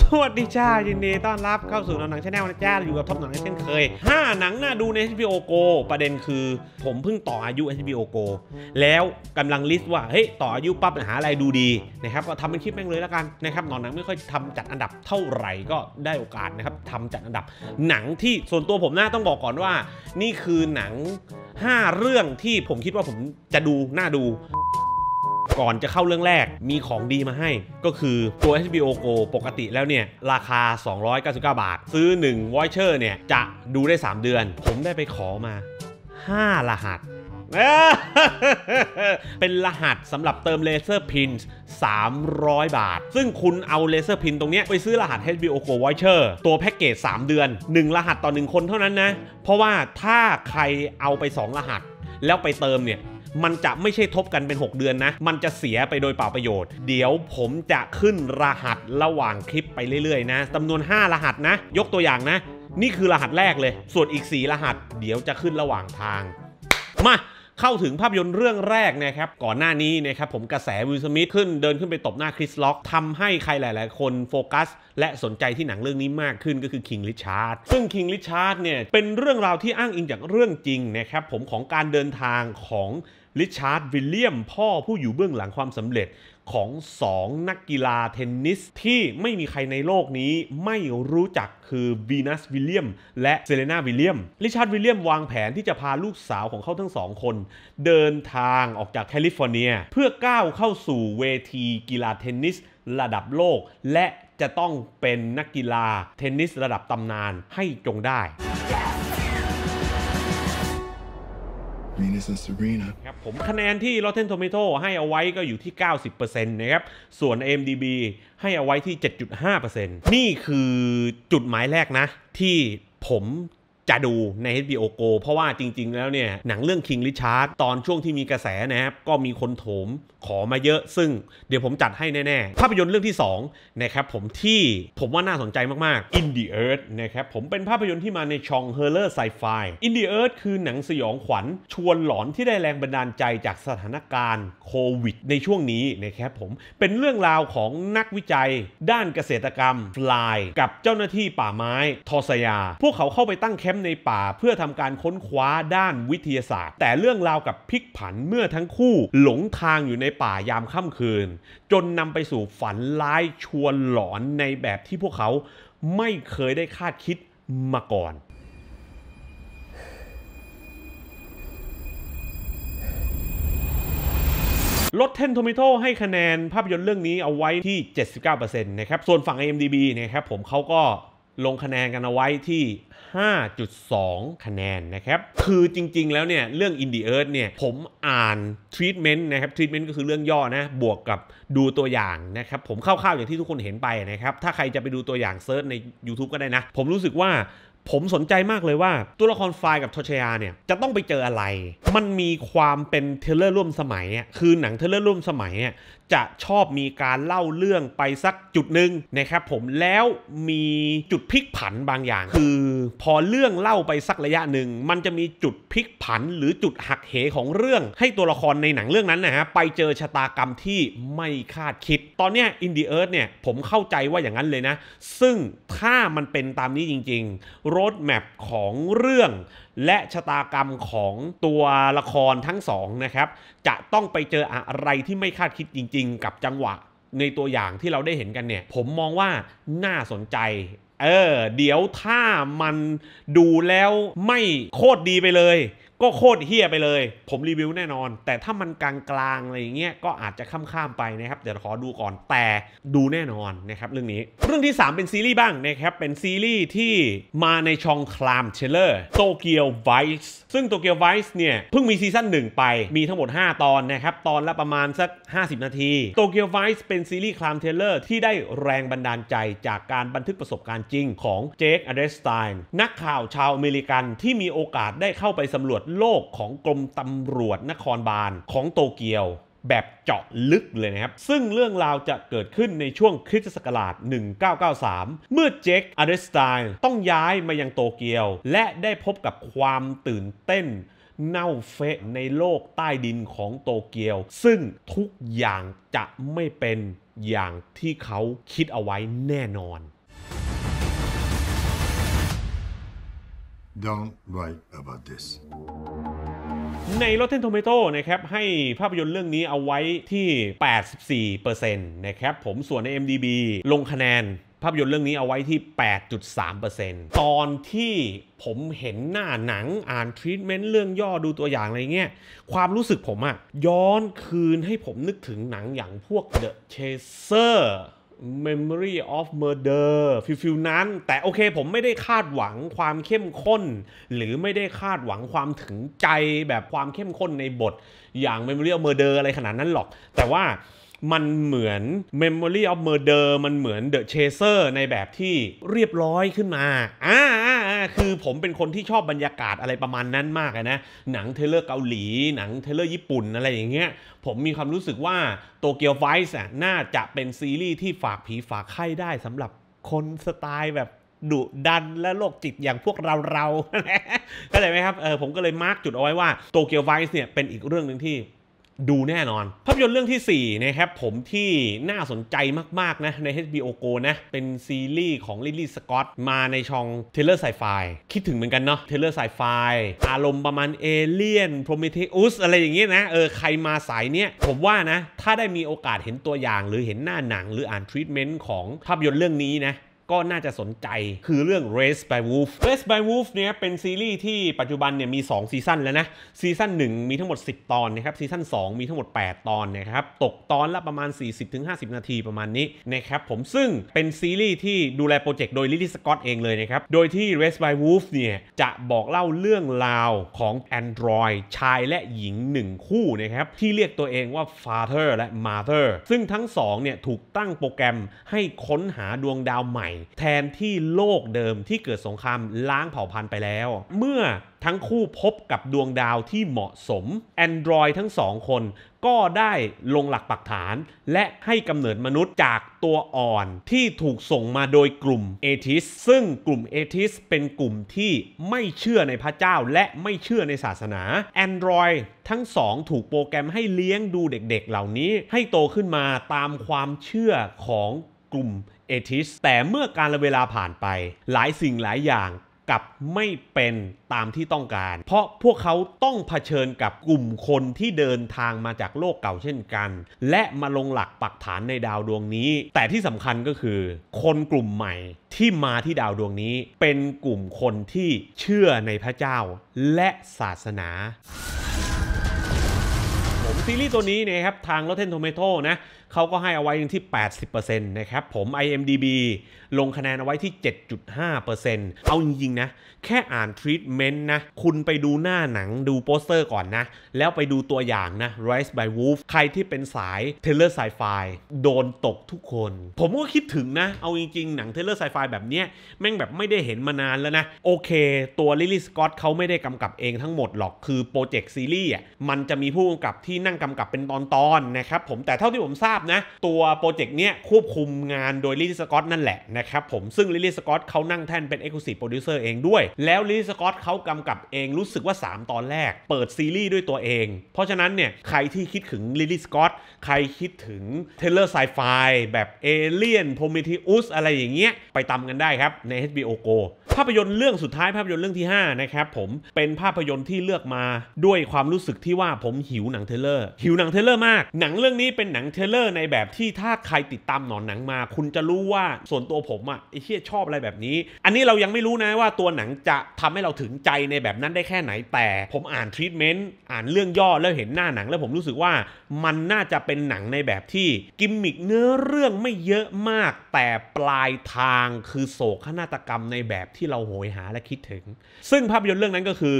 สวัสดีจ้า ยินดีต้อนรับเข้าสู่หนังชาแนลนะจ้า อยู่กับท็อปหนังเช่นเคย 5 หนังน่าดูใน HBO Go ประเด็นคือ ผมเพิ่งต่ออายุ HBO Go แล้วกำลังลิสต์ว่าเฮ้ยต่ออายุปั๊บหาอะไรดูดีนะครับก็ทำเป็นคลิปแม่งเลยแล้วกันนะครับหนอนหนังไม่ค่อยทำจัดอันดับเท่าไหร่ก็ได้โอกาสนะครับทำจัดอันดับหนังที่ส่วนตัวผมน่าต้องบอกก่อนว่า นี่คือหนัง 5 เรื่องที่ผมคิดว่าผมจะดูน่าดูก่อนจะเข้าเรื่องแรกมีของดีมาให้ ก็คือตัว HBO Go ปกติแล้วเนี่ยราคา 299 บาท ซื้อ 1 voucher เนี่ย จะดูได้ 3 เดือน ผมได้ไปขอมา 5 รหัส เป็นรหัสสำหรับเติมเลเซอร์พิน300 บาท ซึ่งคุณเอาเลเซอร์พินตรงนี้ ไปซื้อรหัส HBO Go Voucher ตัวแพ็กเกจ 3 เดือน 1 รหัสต่อ 1 คนเท่านั้นนะ เพราะว่าถ้าใครเอาไป 2 รหัสแล้วไปเติมเนี่ยมันจะไม่ใช่ทบกันเป็น 6 เดือนนะ มันจะเสียไปโดยเปล่าประโยชน์ เดี๋ยวผมจะขึ้นรหัสระหว่างคลิปไปเรื่อยๆนะจำนวน 5 รหัสนะ ยกตัวอย่างนะ นี่คือรหัสแรกเลย ส่วนอีก 4 รหัส เดี๋ยวจะขึ้นระหว่างทาง มาเข้าถึงภาพยนตร์เรื่องแรกนะครับ ก่อนหน้านี้นะครับผมกระแสวิลสมิธขึ้นเดินขึ้นไปตบหน้าคริสล็อกทำให้ใครหลาย ๆ คนโฟกัส และสนใจที่หนังเรื่องนี้มากขึ้นก็คือคิงริชาร์ดซึ่งคิงริชาร์ดเนี่ย เป็นเรื่องราวที่อ้างอิงจากเรื่องจริงนะครับ ผมของการเดินทางของริชาร์ดวิลเลียมพ่อผู้อยู่เบื้องหลังความสำเร็จของ 2 นักกีฬาเทนนิส ที่ไม่มีใครในโลกนี้ไม่รู้จักคือวีนัสวิลเลียม และเซเลนาวิลเลียมริชาร์ดวิลเลียมวางแผนที่จะพาลูกสาวของเขาทั้งสองคน เดินทางออกจากแคลิฟอร์เนียเพื่อก้าวเข้าสู่เวทีกีฬาเทนนิสระดับโลก และจะต้องเป็นนักกีฬาเทนนิสระดับตำนานให้จงได้ครับผมคะแนนที่ Rotten Tomato ให้เอาไว้ก็อยู่ที่ 90%นะครับ ส่วน AMDB ให้เอาไว้ที่ 7.5%นี่คือจุดหมายแรกนะ ที่ผมจะดูใน HBO Go เพราะว่าจริงๆ แล้วเนี่ย หนังเรื่อง King Richard ตอนช่วงที่มีกระแสนะครับ ก็มีคนโถมขอมาเยอะซึ่งเดี๋ยวผมจัดให้แน่ ๆ ภาพยนตร์เรื่องที่ 2 นะครับผมที่ผมว่าน่าสนใจมาก ๆ In the Earth นะครับผมเป็นภาพยนตร์ที่มาในช่อง h o r r o r Sci-Fi In the Earth คือหนังสยองขวัญชวนหลอนที่ได้แรงบันดาลใจจากสถานการณ์โควิด ในช่วงนี้นะครับผมเป็นเรื่องราวของนักวิจัย ด้านเกษตรกรรมฟลายกับเจ้าหน้าที่ป่าไม้ทอสยา พวกเขาเข้าไปตั้งแคมป์ในป่าเพื่อทำการค้นคว้าด้านวิทยาศาสตร์ แต่เรื่องราวกับพลิกผันเมื่อทั้งคู่หลงทางอยู่ในป่ายามค่ำคืน จนนำไปสู่ฝันร้ายชวนหลอนในแบบที่พวกเขาไม่เคยได้คาดคิดมาก่อนลดเทนโทมิโตให้คะแนนภาพยนตร์เรื่องนี้เอาไว้ที่ 79%นะครับส่วนฝั่ง IMDB นะครับผมเขาก็ลงคะแนนกันเอาไว้ที่ 5.2 คะแนนนะครับ คือจริง ๆ แล้วเนี่ย เรื่อง In the Earth เนี่ย ผมอ่าน Treatment นะครับ Treatment ก็คือเรื่องย่อนะ บวกกับดูตัวอย่างนะครับ ผมคร่าวๆอย่างที่ทุกคนเห็นไปนะครับ ถ้าใครจะไปดูตัวอย่างเซิร์ชใน YouTube ก็ได้นะ ผมรู้สึกว่าผมสนใจมากเลยว่า ตัวละครไฟกับทชยาเนี่ย จะต้องไปเจออะไร มันมีความเป็นเทเลอร์ร่วมสมัย่คือหนังเทเลอร์ร่วมสมัยจะชอบมีการเล่าเรื่องไปสักจุดหนึ่งนะครับผมแล้วมีจุดพลิกผันบางอย่าง คือพอเรื่องเล่าไปสักระยะหนึ่ง มันจะมีจุดพลิกผันหรือจุดหักเหของเรื่อง ให้ตัวละครในหนังเรื่องนั้นนะฮะไปเจอชะตากรรมที่ไม่คาดคิด ตอนเนี้ยอินดีเอิร์ธเนี่ยผมเข้าใจว่าอย่างนั้นเลยนะ ซึ่งถ้ามันเป็นตามนี้จริงๆโรดแมปของเรื่องและชะตากรรมของตัวละครทั้งสองนะครับ จะต้องไปเจออะไรที่ไม่คาดคิดจริงๆ กับจังหวะในตัวอย่างที่เราได้เห็นกันเนี่ย ผมมองว่าน่าสนใจ เออเดี๋ยวถ้ามันดูแล้วไม่โคตรดีไปเลยก็โคตรเฮี้ยไปเลย ผมรีวิวแน่นอน แต่ถ้ามันกลางๆอะไรอย่างเงี้ย ก็อาจจะข้ามๆไปนะครับ เดี๋ยวขอดูก่อน แต่ดูแน่นอนนะครับเรื่องนี้ เรื่องที่ 3 เป็นซีรีส์บ้างนะครับ เป็นซีรีส์ที่มาในช่องคลามเชลเลอร์โตเกียวไวซ์ซึ่งโตเกียวไวซ์เนี่ย เพิ่งมีซีซั่น1ไป มีทั้งหมด 5 ตอนนะครับ ตอนละประมาณสัก 50 นาทีโตเกียวไวซ์เป็นซีรีส์คลามเทเลอร์ที่ได้แรงบันดาลใจจากการบันทึกประสบการณ์จริงของเจค อเดสไตน์ นักข่าวชาวอเมริกันที่มีโอกาสได้เข้าไปสำรวจโลกของกรมตำรวจนครบาลของโตเกียว แบบเจาะลึกเลยนะครับ ซึ่งเรื่องราวจะเกิดขึ้นในช่วงคริสตศักราช 1993 เมื่อเจคอาร์เดสไตน์ต้องย้ายมายังโตเกียวและได้พบกับความตื่นเต้นเน่าเฟะในโลกใต้ดินของโตเกียว ซึ่งทุกอย่างจะไม่เป็นอย่างที่เขาคิดเอาไว้แน่นอน don't write about this ใน Rotten t o m a t นะครับให้ภาพยนตร์เรื่องนี้เอาไว้ที่ 84%นะครับผมส่วนใน MDB ลงคะแนน ภาพยนตร์เรื่องนี้เอาไว้ที่ 8.3%ตอนที่ผมเห็นหน้าหนังอ่านทรีทเมนต์ เรื่องย่อดูตัวอย่างอะไรเงี้ย ความรู้สึกผมอะย้อนคืนให้ผมนึกถึงหนังอย่างพวก The Chaser Memory of Murder ฟิลฟิลนั้น แต่โอเค ผมไม่ได้คาดหวังความเข้มข้น หรือไม่ได้คาดหวังความถึงใจ แบบความเข้มข้นในบท อย่าง Memory of Murder อะไรขนาดนั้นหรอก แต่ว่ามันเหมือน Memory of Murder มันเหมือน The Chaser ในแบบที่เรียบร้อยขึ้นมาอ่าคือผมเป็นคนที่ชอบบรรยากาศอะไรประมาณนั้นมากนะ หนังเทเลอร์เกาหลี หนังเทเลอร์ญี่ปุ่นอะไรอย่างเงี้ย ผมมีความรู้สึกว่าโตเกียวไวส์น่าจะเป็นซีรีส์ที่ฝากผีฝากไข้ได้สำหรับคนสไตล์แบบดุดันและโรคจิตอย่างพวกเราเราเข้าใจไหมครับ เออผมก็เลยมาร์กจุดเอาไว้ว่าโตเกียวไวส์เนี่ยเป็นอีกเรื่องหนึ่งที่ดูแน่นอน ภาพยนตร์เรื่องที่4นะครับผมที่น่าสนใจมาก ๆนะ ใน HBO Go นะเป็นซีรีส์ของลิลลี่สกอตมาในช่องเทเลอร์ไซไฟคิดถึงเหมือนกันเนาะเทเลอร์ไซไฟอารมณ์ประมาณเอเลี่ยนโพรเมเทอุสอะไรอย่างเงี้ยนะ เออใครมาสายเนี้ย ผมว่านะ ถ้าได้มีโอกาสเห็นตัวอย่างหรือเห็นหน้าหนังหรืออ่านทรีทเมนต์ของภาพยนตร์เรื่องนี้นะก็น่าจะสนใจคือเรื่อง Race by Wolf Race by Wolf เนี่ยเป็นซีรีส์ที่ปัจจุบันเนี่ยมี 2 ซีซั่นแล้วนะ ซีซั่น1 มีทั้งหมด 10 ตอนนะครับ ซีซั่น2 มีทั้งหมด 8 ตอนนะครับ ตกตอนละประมาณ 40-50 นาทีประมาณนี้นะครับผมซึ่งเป็นซีรีส์ที่ดูแลโปรเจกต์โดยลิลลี่สกอตเองเลยนะครับ โดยที่ Race by Wolf เนี่ยจะบอกเล่าเรื่องราวของ Android ชายและหญิง 1 คู่นะครับที่เรียกตัวเองว่า Father และ Mother ซึ่งทั้งสองเนี่ยถูกตั้งโปรแกรมให้ค้นหาดวงดาวใหม่แทนที่โลกเดิมที่เกิดสงครามล้างเผ่าพันธุ์ไปแล้ว เมื่อทั้งคู่พบกับดวงดาวที่เหมาะสมแอนดรอยทั้งสองคนก็ได้ลงหลักปักฐาน และให้กำเนิดมนุษย์จากตัวอ่อนที่ถูกส่งมาโดยกลุ่มเอทิสซึ่งกลุ่มเอทิสเป็นกลุ่มที่ไม่เชื่อในพระเจ้าและไม่เชื่อในศาสนาแอนดรอยทั้งสองถูกโปรแกรมให้เลี้ยงดูเด็กๆ เหล่านี้ ให้โตขึ้นมาตามความเชื่อของกลุ่มเอทิสแต่เมื่อการเวลาผ่านไป หลายสิ่งหลายอย่างกับไม่เป็นตามที่ต้องการ เพราะพวกเขาต้องเผชิญกับกลุ่มคนที่เดินทางมาจากโลกเก่าเช่นกัน และมาลงหลักปักฐานในดาวดวงนี้ แต่ที่สำคัญก็คือ คนกลุ่มใหม่ที่มาที่ดาวดวงนี้ เป็นกลุ่มคนที่เชื่อในพระเจ้าและศาสนา ผมซีรีส์ตัวนี้นะครับทางโรเทนโทเมโตนะเขาก็ให้เอาไว้ที่ 80%นะครับ ผม IMDB ลงคะแนนเอาไว้ที่ 7.5%เอาจริงๆ นะ แค่อ่านทรีทเมนต์นะ คุณไปดูหน้าหนัง ดูโปสเตอร์ก่อนนะ แล้วไปดูตัวอย่างนะ Rise by Wolf ใครที่เป็นสายเทเลอร์ไซไฟโดนตกทุกคน ผมก็คิดถึงนะ เอาจริงๆ หนังเทเลอร์ไซไฟแบบเนี้ย แม่งแบบไม่ได้เห็นมานานแล้วนะ โอเค ตัวลิลลี่สกอตเขาไม่ได้กำกับเองทั้งหมดหรอก คือโปรเจกต์ซีรีส์อ่ะ มันจะมีผู้กำกับที่นั่งกำกับเป็นตอนๆ นะครับผม แต่เท่าที่ผมทราบบนะตัวโปรเจกต์เนี้ยควบคุมงานโดยลิลลี่สกอตนั่นแหละนะครับผมซึ่งลิลลี่สกอตเขานั่งแท่นเป็นเอ็กซ์คลูซีฟโปรดิวเซอร์เองด้วย แล้วลิลลี่สกอตเขากำกับเองรู้สึกว่า 3 ตอนแรก เปิดซีรีส์ด้วยตัวเอง เพราะฉะนั้นเนี่ยใครที่คิดถึงลิลลี่สกอตใครคิดถึงเทเลอร์ไซไฟแบบเอเลียนโพเมทิอุสอะไรอย่างเงี้ยไปตามกันได้ครับ ใน HBO Go ภาพยนตร์เรื่องสุดท้ายภาพยนตร์เรื่องที่5นะครับผมเป็นภาพยนตร์ที่เลือกมาด้วยความรู้สึกที่ว่าผมหิวหนังเทเลอร์หิวหนังเทเลอร์มาก หนังเรื่องนี้เป็นหนังเทเลอร์ ในแบบที่ถ้าใครติดตามหนอนหนังมา คุณจะรู้ว่าส่วนตัวผมอะไอ้เชี่ยชอบอะไรแบบนี้ อันนี้เรายังไม่รู้นะว่าตัวหนังจะทำให้เราถึงใจในแบบนั้นได้แค่ไหน แต่ผมอ่านทรีทเมนต์อ่านเรื่องย่อแล้วเห็นหน้าหนังแล้วผมรู้สึกว่ามันน่าจะเป็นหนังในแบบที่กิมมิคเนื้อเรื่องไม่เยอะมากแต่ปลายทางคือโศกนาฏกรรมในแบบที่เราโหยหาและคิดถึง ซึ่งภาพยนตร์เรื่องนั้นก็คือ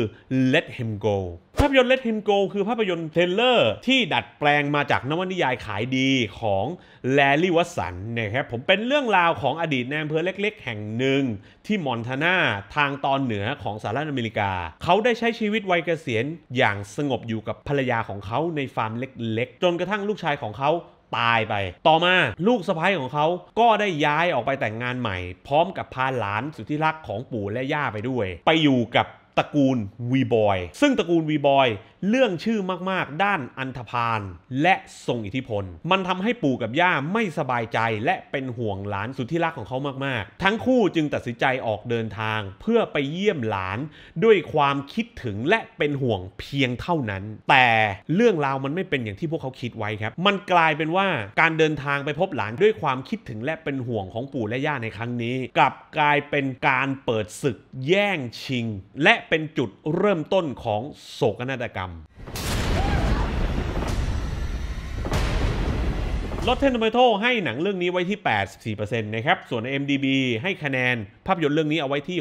Let Him Go ภาพยนตร์ Let Him Go คือภาพยนตร์เทรลเลอร์ ที่ดัดแปลงมาจากนวนิยายขายดีของแลลี่วัสันนะครับ ผมเป็นเรื่องราวของอดีตนมเพอเล็ก ๆแห่งหนึ่ง ที่มอนทานาทางตอนเหนือของสหรัฐอเมริกา เขาได้ใช้ชีวิตวัยเกษียณอย่างสงบอยู่กับภรรยาของเขาในฟาร์มเล็ก ๆจนกระทั่งลูกชายของเขาตายไป ต่อมาลูกสะพ้ยของเขาก็ได้ย้ายออกไปแต่งงานใหม่ พร้อมกับพาหลานสุดที่รักของปู่และย่าไปด้วย ไปอยู่กับตระกูลวีบอย ซึ่งตระกูลวีบอยเรื่องชื่อมากๆ ด้านอันธพาลและทรงอิทธิพล มันทำให้ปู่กับย่าไม่สบายใจและเป็นห่วงหลานสุดที่รักของเขามากๆ ทั้งคู่จึงตัดสินใจออกเดินทางเพื่อไปเยี่ยมหลาน ด้วยความคิดถึงและเป็นห่วงเพียงเท่านั้น แต่เรื่องราวมันไม่เป็นอย่างที่พวกเขาคิดไว้ครับ มันกลายเป็นว่าการเดินทางไปพบหลานด้วยความคิดถึงและเป็นห่วงของปู่และย่าในครั้งนี้กลับกลายเป็นการเปิดศึกแย่งชิง และเป็นจุดเริ่มต้นของโศกนาฏกรรมลดเทนเมโตให้หนังเรื่องนี้ไว้ที่ 84%นะครับ ส่วน MDB ให้คะแนน ภาพยนตร์เรื่องนี้เอาไว้ที่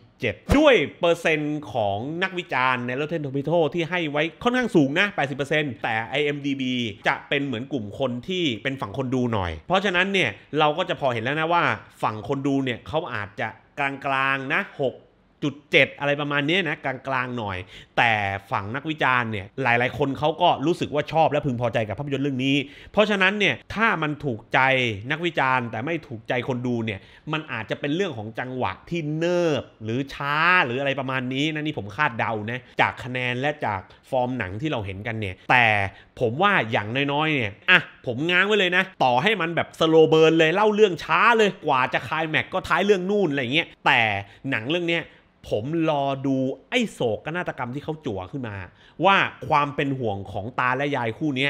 6.7 ด้วยเปอร์เซ็นต์ของนักวิจารณ์ในลดเทนโ t ม m โตที่ให้ไว้ค่อนข้างสูงนะ 80%แต่ IMDB จะเป็นเหมือนกลุ่มคนที่เป็นฝั่งคนดูหน่อย เพราะฉะนั้นเนี่ย เราก็จะพอเห็นแล้วนะว่าฝั่งคนดูเนี่ยเขาอาจจะกลางๆนะ 6 1.7อะไรประมาณนี้นะกลางๆหน่อย แต่ฝั่งนักวิจารณ์เนี่ยหลาย ๆคนเขาก็รู้สึกว่าชอบและพึงพอใจกับภาพยนตร์เรื่องนี้ เพราะฉะนั้นเนี่ยถ้ามันถูกใจนักวิจารณ์ แต่ไม่ถูกใจคนดูเนี่ยมันอาจจะเป็นเรื่องของจังหวะที่เนิบหรือช้าหรืออะไรประมาณนี้นะนี่ผมคาดเดานะจากคะแนนและจากฟอร์มหนังที่เราเห็นกันเนี่ยแต่ผมว่าอย่างน้อยๆเนี่ยอ่ะผมง้างไว้เลยนะ ต่อให้มันแบบสโลเบิร์นเลยเล่าเรื่องช้าเลยกว่าจะคลายแม็กก็ท้ายเรื่องนู่นอะไรเงี้ยแต่หนังเรื่องเนี้ยผมรอดูไอ้โศกนาฏกรรม ที่เขาจั่วขึ้นมา ว่าความเป็นห่วงของตาและยายคู่นี้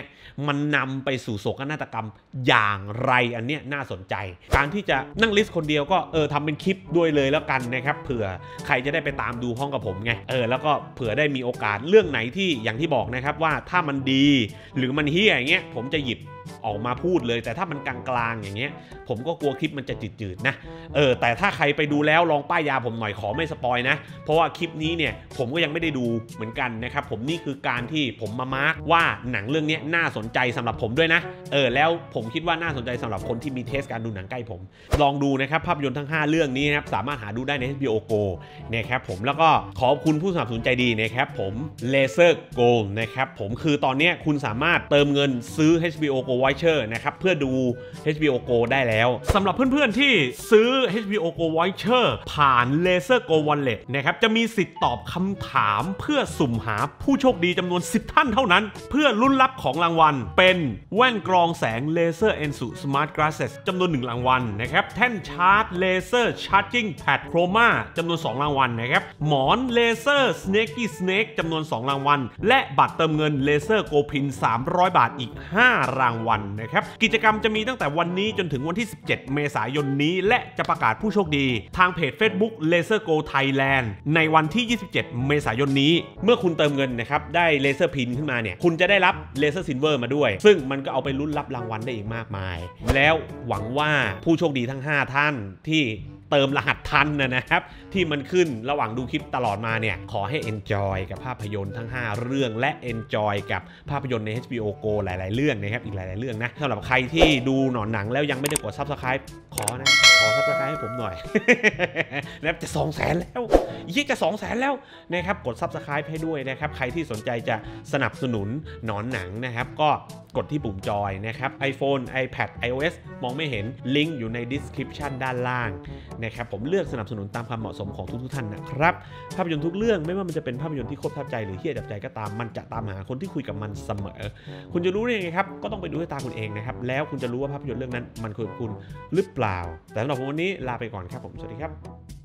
มันนำไปสู่โศกนาฏกรรม อย่างไรอันเนี้ยน่าสนใจ การที่จะนั่งลิสต์คนเดียวก็ เออทำเป็นคลิปด้วยเลยแล้วกันนะครับ เผื่อใครจะได้ไปตามดูห้องกับผม ไง เออ แล้วก็เผื่อได้มีโอกาสเรื่องไหนที่อย่างที่บอกนะครับ ว่าถ้ามันดี หรือมันเฮี้ยอย่างเงี้ยผมจะหยิบออกมาพูดเลยแต่ถ้ามันกลางๆอย่างเงี้ย ผมก็กลัวคลิปมันจะจืดๆนะเออแต่ถ้าใครไปดูแล้วลองป้ายยาผมหน่อยขอไม่สปอยนะ เพราะว่าคลิปนี้เนี่ยผมก็ยังไม่ได้ดูเหมือนกันนะครับผมนี่คือการที่ผมมามาร์กว่าหนังเรื่องนี้น่าสนใจสำหรับผมด้วยนะเออแล้วผมคิดว่าน่าสนใจสำหรับคนที่มีเทสการดูหนังใกล้ผม ลองดูนะครับภาพยนตร์ทั้ง 5 เรื่องนี้นะครับสามารถหาดูได้ใน HBO Go นะครับผมแล้วก็ขอบคุณผู้สนับสนุนใจดีนะครับผม Laser Gold นะครับผมคือตอนนี้คุณสามารถเติมเงินซื้อ HBO Go Go Voucher นะครับ เพื่อดู HBO Go ได้แล้วสำหรับเพื่อนๆที่ซื้อ HBO Go Voucher ผ่าน Laser Go Wallet นะครับจะมีสิทธิ์ตอบคำถามเพื่อสุ่มหาผู้โชคดีจำนวน 10 ท่านเท่านั้น เพื่อลุ้นรับของรางวัลเป็นแว่นกรองแสง Laser Ensu Smart Glasses จำนวน 1 รางวัลนะครับแท่นชาร์จ Laser Charging Pad Chroma จำนวน 2 รางวัลนะครับหมอนเลเซอร์ Snaky Snake จำนวน2รางวัลและบัตรเติมเงินเลเซอร์โกพิน300 บาทอีก 5 รางวัลวันนะครับกิจกรรมจะมีตั้งแต่วันนี้จนถึงวันที่ 17 เมษายนนี้ และจะประกาศผู้โชคดีทางเพจ Facebook Laser Go Thailand ในวันที่ 27 เมษายนนี้ เมื่อคุณเติมเงินนะครับ ได้เลเซอร์พินขึ้นมาเนี่ย คุณจะได้รับเลเซอร์ซินเวอร์มาด้วย ซึ่งมันก็เอาไปลุ้นรับรางวัลได้อีกมากมาย แล้วหวังว่าผู้โชคดีทั้ง 5 ท่านที่เติมรหัสทันนะนะครับ ที่มันขึ้นระหว่างดูคลิปตลอดมาเนี่ย ขอให้ enjoy กับภาพยนตร์ทั้ง 5 เรื่องและ enjoy กับภาพยนตร์ใน HBO Go หลาย ๆเรื่องนะครับอีกหลายๆเรื่องนะสำหรับใครที่ดูหนอนหนังแล้วยังไม่ได้กด subscribe ขอนะขอ subscribe ให้ผมหน่อยนะครับจะ 2 0 0แสนแล้วยี่จะ2 0 0แสนแล้วนะครับกด subscribe ให้ด้วยนะครับใครที่สนใจจะสนับสนุนหนอนหนังนะครับ ก็กดที่ปุ่มจอยนะครับ iPhone iPad iOS มองไม่เห็นลิงก์อยู่ใน description ด้านล่างนะครับ ผมเลือกสนับสนุนตามความเหมาะสมของทุกๆท่านนะครับ ภาพยนตร์ทุกเรื่องไม่ว่ามันจะเป็นภาพยนตร์ที่โคตรทับใจหรือเฮี้ยดับใจก็ตามมันจะตามหาคนที่คุยกับมันเสมอ คุณจะรู้ได้ยังไงครับ ก็ต้องไปดูด้วยตาคุณเองนะครับ แล้วคุณจะรู้ว่าภาพยนตร์เรื่องนั้นมันคุยกับคุณหรือเปล่า แต่สำหรับวันนี้ลาไปก่อนครับ ผมสวัสดีครับ